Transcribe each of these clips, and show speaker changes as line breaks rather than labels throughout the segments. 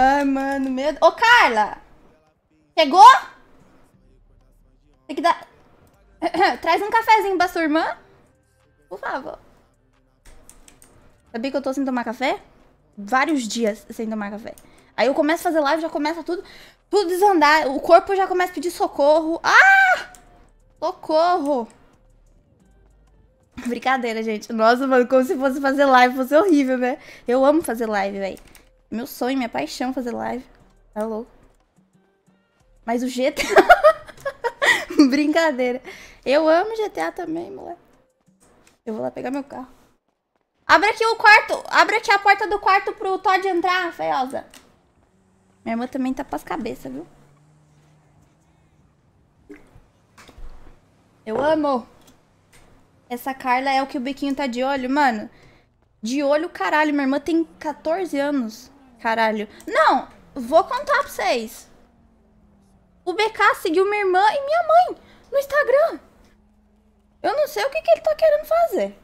Ai, mano, medo. Ô, Carla! Chegou? Tem que dar... Traz um cafezinho pra sua irmã. Por favor. Sabia que eu tô sem tomar café? Vários dias sem tomar café. Aí eu começo a fazer live, já começa tudo... Tudo desandar. O corpo já começa a pedir socorro. Ah! Socorro! Brincadeira, gente. Nossa, mano, como se fosse fazer live, fosse horrível, né? Eu amo fazer live, velho. Meu sonho, minha paixão fazer live. Tá louco. Mas o GTA... Brincadeira. Eu amo GTA também, moleque. Eu vou lá pegar meu carro. Abre aqui o quarto. Abre aqui a porta do quarto pro Todd entrar, feiosa. Minha irmã também tá pras cabeças, viu? Eu amo. Essa Carla é o que o biquinho tá de olho, mano. De olho, caralho. Minha irmã tem 14 anos. Caralho. Não, vou contar pra vocês. O BK seguiu minha irmã e minha mãe no Instagram. Eu não sei o que, que ele tá querendo fazer.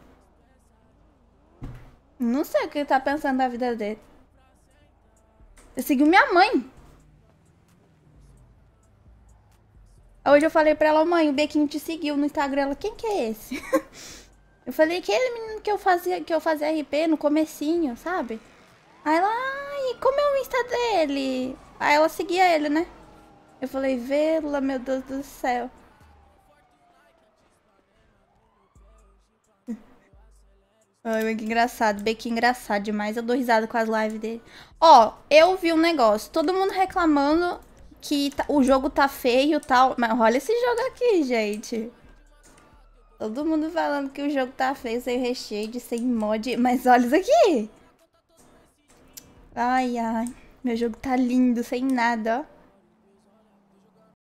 Não sei o que ele tá pensando da vida dele. Ele seguiu minha mãe. Hoje eu falei pra ela, mãe, o Bequinho te seguiu no Instagram. Ela, quem que é esse? eu falei, aquele menino que eu fazia, que eu fazia RP no comecinho, sabe? Aí ela, ah, como é o Insta dele? Aí ela seguia ele, né? Eu falei, Vela, meu Deus do céu. Ai, que engraçado, bem que engraçado demais. Eu dou risada com as lives dele. Ó, eu vi um negócio, todo mundo reclamando que tá, o jogo tá feio e tal. Mas olha esse jogo aqui, gente. Todo mundo falando que o jogo tá feio, sem recheio, sem mod. Mas olha isso aqui. Ai, ai. Meu jogo tá lindo, sem nada, ó.